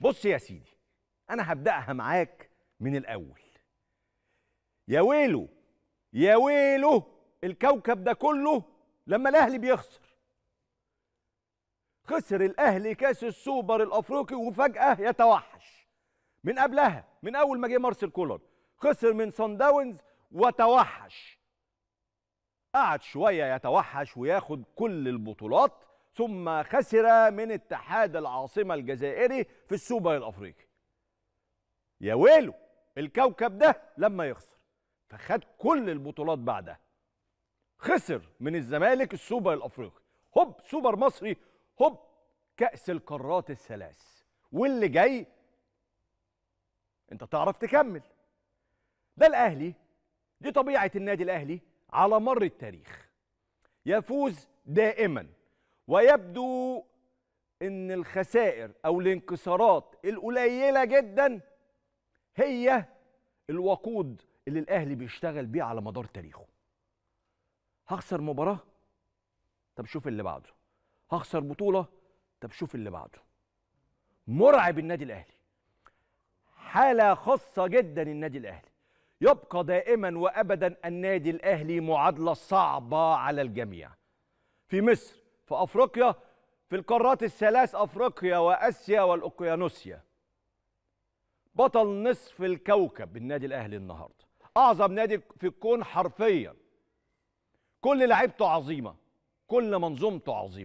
بص يا سيدي انا هبداها معاك من الاول يا ويله يا ويله الكوكب ده كله لما الاهلي بيخسر خسر الاهلي كاس السوبر الافريقي وفجاه يتوحش من قبلها من اول ما جه مارسيل كولر خسر من سان داونز وتوحش قعد شويه يتوحش وياخد كل البطولات ثم خسر من اتحاد العاصمة الجزائري في السوبر الأفريقي يا ويلو الكوكب ده لما يخسر فخد كل البطولات بعدها خسر من الزمالك السوبر الأفريقي هوب سوبر مصري هوب كأس القارات الثلاث واللي جاي انت تعرف تكمل ده الأهلي دي طبيعة النادي الأهلي على مر التاريخ يفوز دائما ويبدو ان الخسائر او الانكسارات القليله جدا هي الوقود اللي الاهلي بيشتغل بيه على مدار تاريخه هخسر مباراه طب شوف اللي بعده هخسر بطوله طب شوف اللي بعده مرعب النادي الاهلي حاله خاصه جدا النادي الاهلي يبقى دائما وابدا النادي الاهلي معادله صعبه على الجميع في مصر في أفريقيا في القارات الثلاث أفريقيا وأسيا والأوقيانوسيا بطل نصف الكوكب النادي الأهلي النهاردة أعظم نادي في الكون حرفيا كل لعيبته عظيمة كل منظومته عظيمة